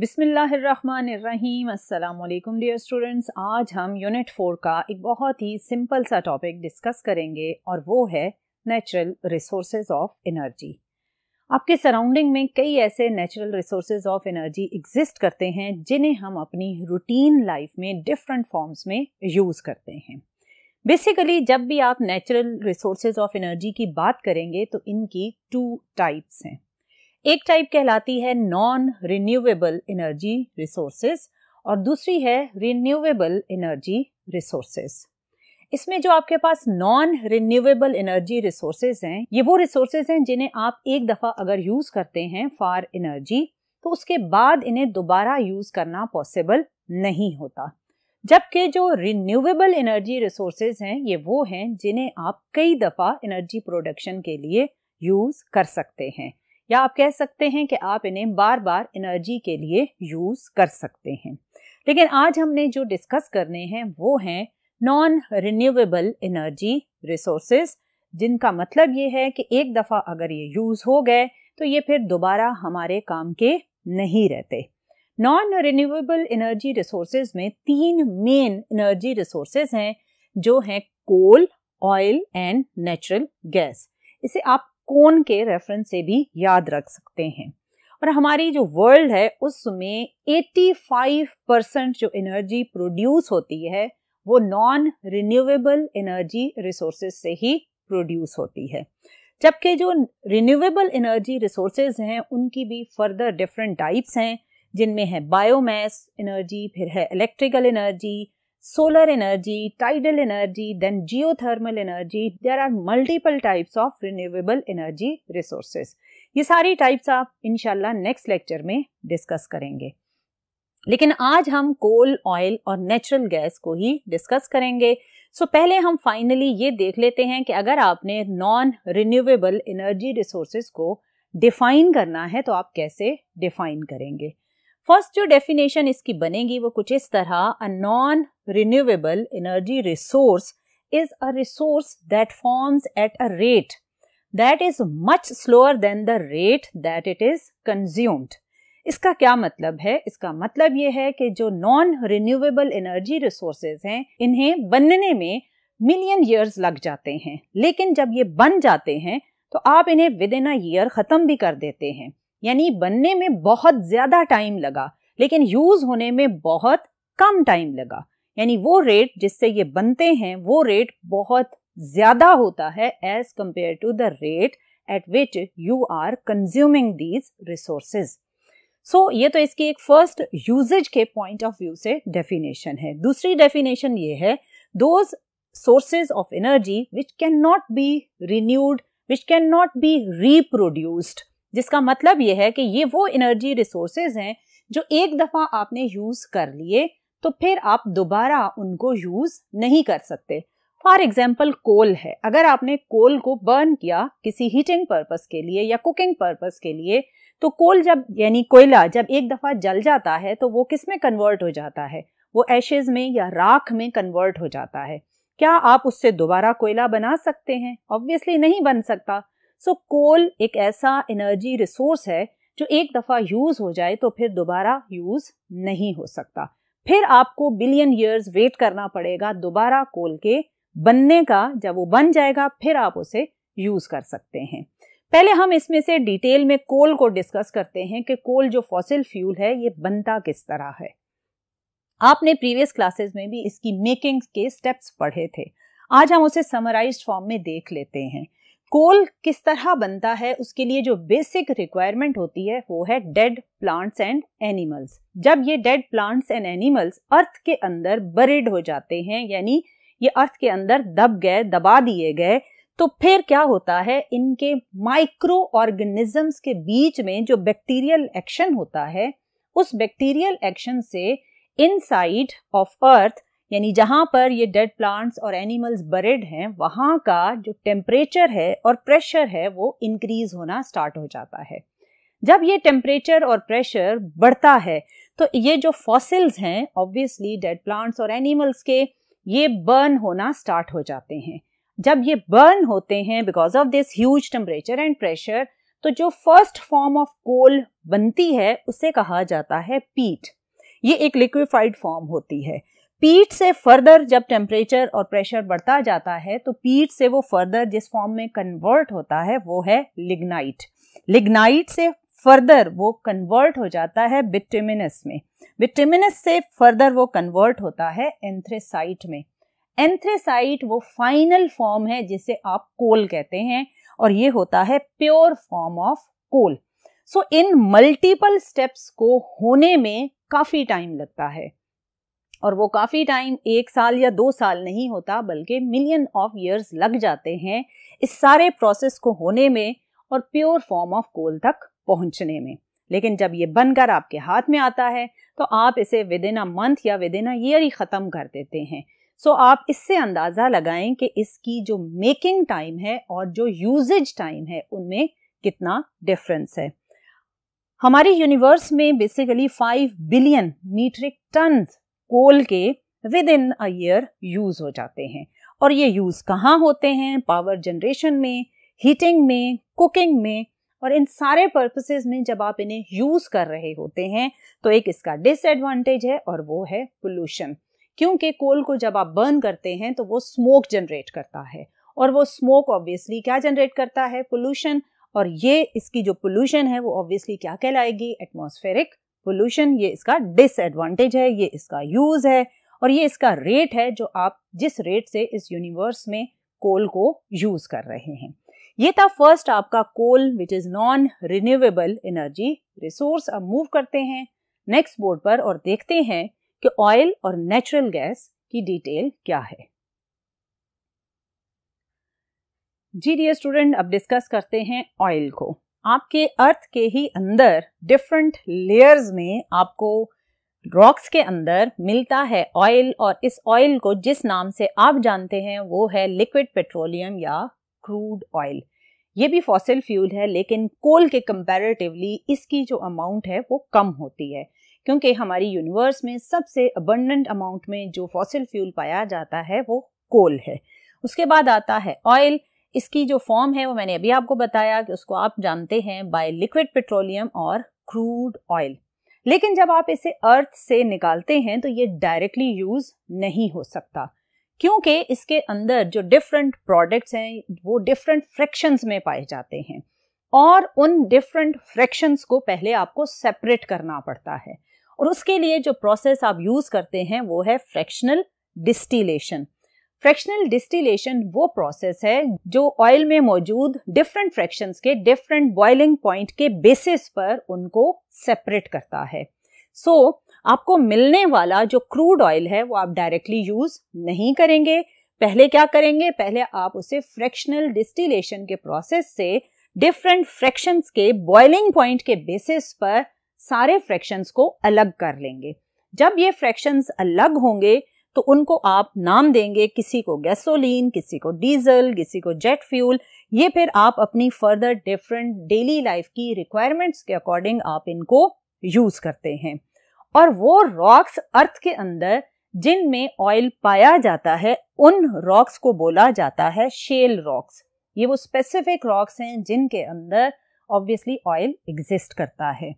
बिसमीम् dear students आज हम unit four का एक बहुत ही सिंपल सा टॉपिक डिस्कस करेंगे और वो है नेचुरल रिसोर्स ऑफ एनर्जी आपके सराउंडिंग में कई ऐसे natural resource of energy exist करते हैं जिन्हें हम अपनी रूटीन लाइफ में डिफरेंट फॉर्म्स में यूज़ करते हैं बेसिकली जब भी आप नेचुरल रिसोर्स ऑफ एनर्जी की बात करेंगे तो इनकी टू टाइप्स हैं एक टाइप कहलाती है नॉन रिन्यूएबल एनर्जी रिसोर्सेज और दूसरी है रिन्यूएबल एनर्जी रिसोर्सेज इसमें जो आपके पास नॉन रिन्यूएबल एनर्जी रिसोर्सेज हैं ये वो रिसोर्सेज हैं जिन्हें आप एक दफ़ा अगर यूज़ करते हैं फार एनर्जी तो उसके बाद इन्हें दोबारा यूज़ करना पॉसिबल नहीं होता जबकि जो रिन्यूएबल एनर्जी रिसोर्सेज हैं ये वो हैं जिन्हें आप कई दफ़ा एनर्जी प्रोडक्शन के लिए यूज़ कर सकते हैं या आप कह सकते हैं कि आप इन्हें बार बार एनर्जी के लिए यूज़ कर सकते हैं लेकिन आज हमने जो डिस्कस करने हैं वो हैं नॉन रिन्यूएबल एनर्जी रिसोर्सेज जिनका मतलब ये है कि एक दफ़ा अगर ये यूज़ हो गए तो ये फिर दोबारा हमारे काम के नहीं रहते नॉन रिन्यूएबल एनर्जी रिसोर्सेज में तीन मेन एनर्जी रिसोर्सेज हैं जो हैं coal oil and natural gas इसे आप कोन के रेफरेंस से भी याद रख सकते हैं और हमारी जो वर्ल्ड है उसमें 85 परसेंट जो एनर्जी प्रोड्यूस होती है वो नॉन रिन्यूएबल एनर्जी रिसोर्सेज से ही प्रोड्यूस होती है जबकि जो रिन्यूएबल एनर्जी रिसोर्सेज हैं उनकी भी फर्दर डिफरेंट टाइप्स हैं जिनमें है बायोमास एनर्जी फिर है electrical energy solar energy, tidal energy, then geothermal energy. There are multiple types of renewable energy resources. ये सारी टाइप्स आप इनशाला नेक्स्ट लेक्चर में डिस्कस करेंगे लेकिन आज हम कोल ऑयल और नेचुरल गैस को ही डिस्कस करेंगे सो so, पहले हम फाइनली ये देख लेते हैं कि अगर आपने नॉन रिन्यूएबल एनर्जी रिसोर्सेज को डिफाइन करना है तो आप कैसे डिफाइन करेंगे फर्स्ट जो डेफिनेशन इसकी बनेगी वो कुछ इस तरह a non renewable energy resource is a resource that forms at a rate that is much slower than the rate that it is consumed इसका क्या मतलब है इसका मतलब ये है कि जो नॉन रिन्यूएबल एनर्जी रिसोर्सेज हैं इन्हें बनने में मिलियन ईयर्स लग जाते हैं लेकिन जब ये बन जाते हैं तो आप इन्हें विद इन अ ईयर ख़त्म भी कर देते हैं यानी बनने में बहुत ज़्यादा टाइम लगा लेकिन यूज़ होने में बहुत कम टाइम लगा यानी वो रेट जिससे ये बनते हैं वो रेट बहुत ज़्यादा होता है as compared to the rate at which you are consuming these resources so ये तो इसकी एक फर्स्ट यूजेज के पॉइंट ऑफ व्यू से डेफिनेशन है दूसरी डेफिनेशन ये है those sources of energy which can not be renewed which can not be reproduced जिसका मतलब ये है कि ये वो एनर्जी रिसोर्सेज हैं जो एक दफ़ा आपने यूज़ कर लिए तो फिर आप दोबारा उनको यूज़ नहीं कर सकते फॉर एग्जाम्पल कोल है अगर आपने कोल को बर्न किया किसी हीटिंग पर्पज के लिए या कुकिंग पर्पज़ के लिए तो कोल जब यानी कोयला जब एक दफ़ा जल जाता है तो वो किस में कन्वर्ट हो जाता है वो एशेज में या राख में कन्वर्ट हो जाता है क्या आप उससे दोबारा कोयला बना सकते हैं ऑब्वियसली नहीं बन सकता सो कोल एक ऐसा एनर्जी रिसोर्स है जो एक दफ़ा यूज़ हो जाए तो फिर दोबारा यूज़ नहीं हो सकता फिर आपको बिलियन ईयर्स वेट करना पड़ेगा दोबारा कोल के बनने का जब वो बन जाएगा फिर आप उसे यूज़ कर सकते हैं पहले हम इसमें से डिटेल में कोल को डिस्कस करते हैं कि कोल जो फॉसिल फ्यूल है ये बनता किस तरह है आपने प्रीवियस क्लासेस में भी इसकी मेकिंग के स्टेप्स पढ़े थे आज हम उसे समराइज फॉर्म में देख लेते हैं कोल किस तरह बनता है उसके लिए जो बेसिक रिक्वायरमेंट होती है वो है डेड प्लांट्स एंड एनिमल्स जब ये dead plants and animals earth के अंदर बरिड हो जाते हैं यानी ये अर्थ के अंदर दब गए दबा दिए गए तो फिर क्या होता है इनके माइक्रो ऑर्गेनिजम्स के बीच में जो बैक्टीरियल एक्शन होता है उस बैक्टीरियल एक्शन से इनसाइड ऑफ अर्थ यानी जहाँ पर ये डेड प्लांट्स और एनिमल्स बरेड हैं वहाँ का जो टेम्परेचर है और प्रेशर है वो इंक्रीज होना स्टार्ट हो जाता है जब ये टेम्परेचर और प्रेशर बढ़ता है तो ये जो फॉसिल्स हैं ऑब्वियसली डेड प्लांट्स और एनिमल्स के ये बर्न होना स्टार्ट हो जाते हैं जब ये बर्न होते हैं because of this huge temperature and pressure तो जो फर्स्ट फॉर्म ऑफ कोल बनती है उसे कहा जाता है पीट ये एक लिक्विफाइड फॉर्म होती है पीठ से फर्दर जब टेम्परेचर और प्रेशर बढ़ता जाता है तो पीठ से वो फर्दर जिस फॉर्म में कन्वर्ट होता है वो है लिग्नाइट लिग्नाइट से फर्दर वो कन्वर्ट हो जाता है बिटेमिनस में बिटेमिनस से फर्दर वो कन्वर्ट होता है एंथ्रेसाइट में एंथ्रेसाइट वो फाइनल फॉर्म है जिसे आप कोल कहते हैं और ये होता है pure form of coal so in multiple steps को होने में काफ़ी टाइम लगता है और वो काफ़ी टाइम एक साल या दो साल नहीं होता बल्कि मिलियन ऑफ ईयर्स लग जाते हैं इस सारे प्रोसेस को होने में और प्योर फॉर्म ऑफ कोल तक पहुंचने में लेकिन जब ये बनकर आपके हाथ में आता है तो आप इसे विद इन अ मंथ या विद इन अ ईयर ही ख़त्म कर देते हैं सो आप इससे अंदाज़ा लगाएं कि इसकी जो मेकिंग टाइम है और जो यूजेज टाइम है उनमें कितना डिफरेंस है हमारे यूनिवर्स में basically five billion metric ton coal के विद इन अयर यूज़ हो जाते हैं और ये यूज़ कहाँ होते हैं पावर जनरेशन में हीटिंग में कुकिंग में और इन सारे पर्पसेस में जब आप इन्हें यूज़ कर रहे होते हैं तो एक इसका डिसएडवांटेज है और वो है पोल्यूशन क्योंकि कोल को जब आप बर्न करते हैं तो वो स्मोक जनरेट करता है और वो स्मोक ऑब्वियसली क्या जनरेट करता है पोल्यूशन और ये इसकी जो पोल्यूशन है वो ऑब्वियसली क्या कहलाएगी एटमोस्फेरिक पोल्यूशन ये इसका डिसएडवांटेज है ये इसका यूज़ है और ये इसका रेट है जो आप जिस रेट से इस यूनिवर्स में कोल को यूज़ कर रहे हैं ये था फर्स्ट आपका coal which is non renewable energy resource अब मूव करते हैं नेक्स्ट बोर्ड पर और देखते हैं कि ऑयल और नेचुरल गैस की डिटेल क्या है जी डी स्टूडेंट अब डिस्कस करते हैं ऑयल को आपके अर्थ के ही अंदर डिफरेंट लेयर्स में आपको रॉक्स के अंदर मिलता है ऑयल और इस ऑयल को जिस नाम से आप जानते हैं वो है लिक्विड पेट्रोलियम या क्रूड ऑयल ये भी फॉसिल फ्यूल है लेकिन कोल के कंपैरेटिवली इसकी जो अमाउंट है वो कम होती है क्योंकि हमारी यूनिवर्स में सबसे अबंडेंट अमाउंट में जो फॉसिल फ्यूल पाया जाता है वो कोल है उसके बाद आता है ऑयल इसकी जो फॉर्म है वो मैंने अभी आपको बताया कि उसको आप जानते हैं बाय लिक्विड पेट्रोलियम और क्रूड ऑयल लेकिन जब आप इसे अर्थ से निकालते हैं तो ये डायरेक्टली यूज नहीं हो सकता क्योंकि इसके अंदर जो डिफरेंट प्रोडक्ट्स हैं वो डिफरेंट फ्रैक्शंस में पाए जाते हैं और उन डिफरेंट फ्रैक्शंस को पहले आपको सेपरेट करना पड़ता है और उसके लिए जो प्रोसेस आप यूज़ करते हैं वो है फ्रैक्शनल डिस्टिलेशन फ्रैक्शनल डिस्टिलेशन वो प्रोसेस है जो ऑयल में मौजूद डिफरेंट फ्रैक्शंस के डिफरेंट बॉइलिंग पॉइंट के बेसिस पर उनको सेपरेट करता है सो so, आपको मिलने वाला जो क्रूड ऑयल है वो आप डायरेक्टली यूज नहीं करेंगे पहले क्या करेंगे पहले आप उसे फ्रैक्शनल डिस्टिलेशन के प्रोसेस से डिफरेंट फ्रैक्शंस के बॉइलिंग पॉइंट के बेसिस पर सारे फ्रैक्शंस को अलग कर लेंगे जब ये फ्रैक्शंस अलग होंगे तो उनको आप नाम देंगे किसी को गैसोलीन किसी को डीजल किसी को जेट फ्यूल ये फिर आप अपनी फर्दर डिफरेंट डेली लाइफ की रिक्वायरमेंट्स के अकॉर्डिंग आप इनको यूज करते हैं और वो रॉक्स अर्थ के अंदर जिनमें ऑयल पाया जाता है उन रॉक्स को बोला जाता है शेल रॉक्स ये वो स्पेसिफिक रॉक्स हैं जिनके अंदर ऑब्वियसली ऑयल एग्जिस्ट करता है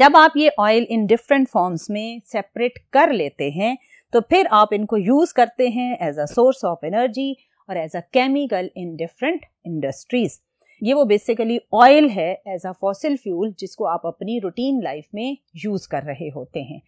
जब आप ये ऑयल इन डिफरेंट फॉर्म्स में सेपरेट कर लेते हैं तो फिर आप इनको यूज़ करते हैं as a source of energy और as a chemical in different industries ये वो बेसिकली ऑयल है एज अ फॉसिल फ्यूल जिसको आप अपनी रूटीन लाइफ में यूज़ कर रहे होते हैं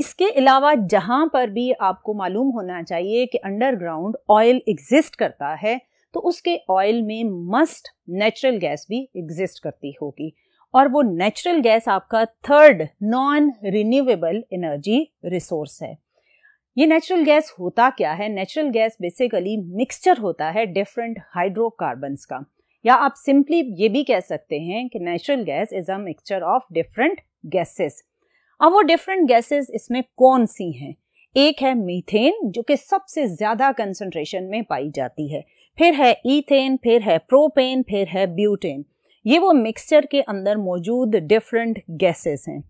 इसके अलावा जहाँ पर भी आपको मालूम होना चाहिए कि अंडरग्राउंड ऑयल एग्जिस्ट करता है तो उसके ऑयल में मस्ट नेचुरल गैस भी एग्जिस्ट करती होगी और वो नेचुरल गैस आपका third non renewable energy resource है ये नेचुरल गैस होता क्या है नेचुरल गैस बेसिकली मिक्सचर होता है डिफरेंट हाइड्रोकार्बन्स का या आप सिंपली ये भी कह सकते हैं कि natural gas is a mixture of different gases अब वो डिफरेंट गैसेस इसमें कौन सी हैं एक है मीथेन जो कि सबसे ज़्यादा कंसनट्रेशन में पाई जाती है फिर है ईथेन फिर है प्रोपेन फिर है ब्यूटेन ये वो मिक्सचर के अंदर मौजूद डिफरेंट गैसेस हैं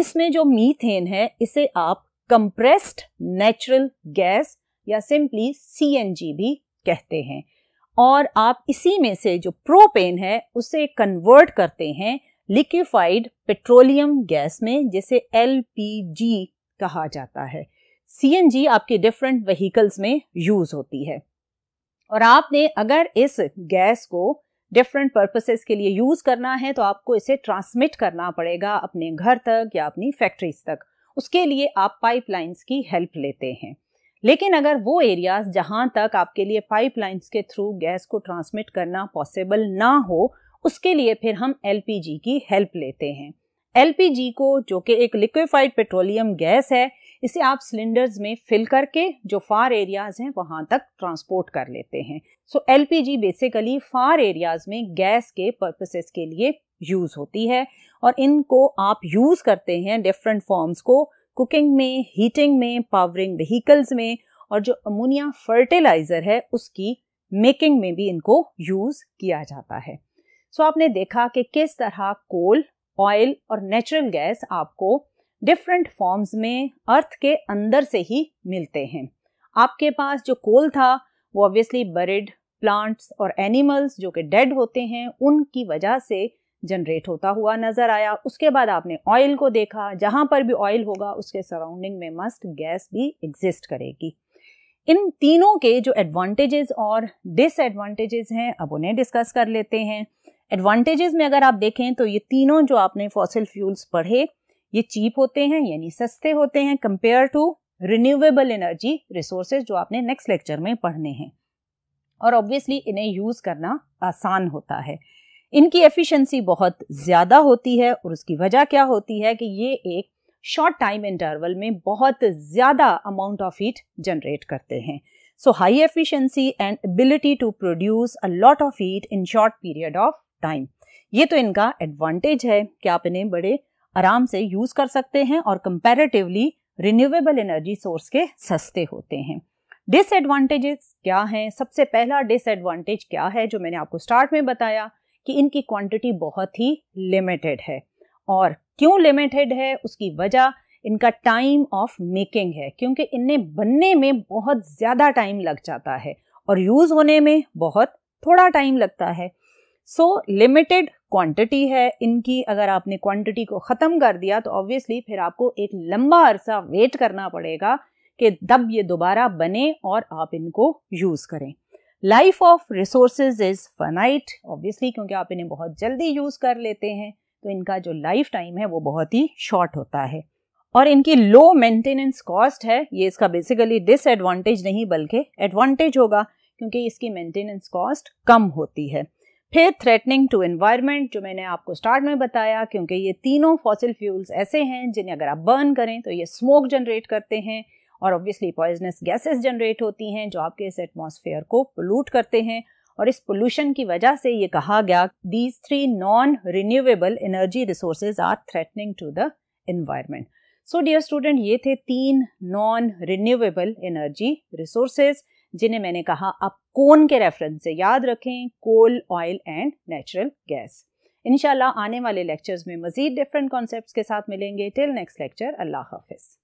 इसमें जो मीथेन है इसे आप कंप्रेस्ड नेचुरल गैस या सिंपली सीएनजी भी कहते हैं और आप इसी में से जो प्रोपेन है उसे कन्वर्ट करते हैं लिक्विफाइड पेट्रोलियम गैस में जिसे एल कहा जाता है सी आपके डिफरेंट व्हीकल्स में यूज़ होती है और आपने अगर इस गैस को डिफरेंट पर्पसेस के लिए यूज़ करना है तो आपको इसे ट्रांसमिट करना पड़ेगा अपने घर तक या अपनी फैक्ट्रीज तक उसके लिए आप पाइपलाइंस की हेल्प लेते हैं लेकिन अगर वो एरियाज जहाँ तक आपके लिए पाइपलाइंस के थ्रू गैस को ट्रांसमिट करना पॉसिबल ना हो उसके लिए फिर हम एल की हेल्प लेते हैं एल को जो कि एक लिक्विफाइड पेट्रोलियम गैस है इसे आप सिलेंडर्स में फिल करके जो फार एरियाज हैं वहाँ तक ट्रांसपोर्ट कर लेते हैं so L basically far areas में गैस के पर्पसेस के लिए यूज़ होती है और इनको आप यूज़ करते हैं डिफरेंट फॉर्म्स को कुकिंग में हीटिंग में पावरिंग व्हीकल्स में और जो अमोनिया फर्टिलाइज़र है उसकी मेकिंग में भी इनको यूज़ किया जाता है सो so, आपने देखा कि किस तरह कोल ऑयल और नेचुरल गैस आपको डिफरेंट फॉर्म्स में अर्थ के अंदर से ही मिलते हैं आपके पास जो कोल था वो ऑब्वियसली बरिड प्लांट्स और एनिमल्स जो कि डेड होते हैं उनकी वजह से जनरेट होता हुआ नजर आया उसके बाद आपने ऑयल को देखा जहाँ पर भी ऑयल होगा उसके सराउंडिंग में मस्ट गैस भी एग्जिस्ट करेगी इन तीनों के जो एडवांटेजेस और डिसएडवांटेजेस हैं अब उन्हें डिस्कस कर लेते हैं एडवांटेजेस में अगर आप देखें तो ये तीनों जो आपने फॉसिल फ्यूल्स पढ़े ये चीप होते हैं यानी सस्ते होते हैं compare to renewable energy resources जो आपने नेक्स्ट लेक्चर में पढ़ने हैं और ऑब्वियसली इन्हें यूज़ करना आसान होता है इनकी एफिशिएंसी बहुत ज़्यादा होती है और उसकी वजह क्या होती है कि ये एक शॉर्ट टाइम इंटरवल में बहुत ज़्यादा अमाउंट ऑफ हीट जनरेट करते हैं so high efficiency and ability to produce a lot of heat in short period of time ये तो इनका एडवांटेज है कि आप इन्हें बड़े आराम से यूज़ कर सकते हैं और कंपेरेटिवली रिन्यूएबल एनर्जी सोर्स के सस्ते होते हैं डिसएडवांटेजेस क्या हैं सबसे पहला डिसएडवांटेज क्या है जो मैंने आपको स्टार्ट में बताया कि इनकी क्वांटिटी बहुत ही लिमिटेड है और क्यों लिमिटेड है उसकी वजह इनका टाइम ऑफ मेकिंग है क्योंकि इन्हें बनने में बहुत ज़्यादा टाइम लग जाता है और यूज़ होने में बहुत थोड़ा टाइम लगता है सो लिमिटेड क्वांटिटी है इनकी अगर आपने क्वांटिटी को ख़त्म कर दिया तो ऑब्वियसली फिर आपको एक लंबा अरसा वेट करना पड़ेगा कि तब ये दोबारा बने और आप इनको यूज़ करें life of resources is finite obviously क्योंकि आप इन्हें बहुत जल्दी यूज़ कर लेते हैं तो इनका जो लाइफ टाइम है वो बहुत ही शॉर्ट होता है और इनकी लो मेंटेनेंस कॉस्ट है ये इसका बेसिकली डिसएडवांटेज नहीं बल्कि एडवांटेज होगा क्योंकि इसकी मेंटेनेंस कॉस्ट कम होती है फिर थ्रेटनिंग टू एनवायरनमेंट जो मैंने आपको स्टार्ट में बताया क्योंकि ये तीनों फॉसिल फ्यूल्स ऐसे हैं जिन्हें अगर आप बर्न करें तो ये स्मोक जनरेट करते हैं और ऑब्वियसली पॉइजनस गैसेस जनरेट होती हैं जो आपके इस एटमोसफेयर को पोल्यूट करते हैं और इस पोल्यूशन की वजह से ये कहा गया these three non renewable energy resources are threatening to the environment so dear student ये थे तीन नॉन रिन्यूएबल एनर्जी रिसोर्सेज जिन्हें मैंने कहा आप कोन के रेफरेंस से याद रखें coal oil and natural gas इनशाला आने वाले लेक्चर्स में मजीद डिफरेंट कॉन्सेप्ट के साथ मिलेंगे टिल नेक्स्ट लेक्चर अल्लाह हाफिज़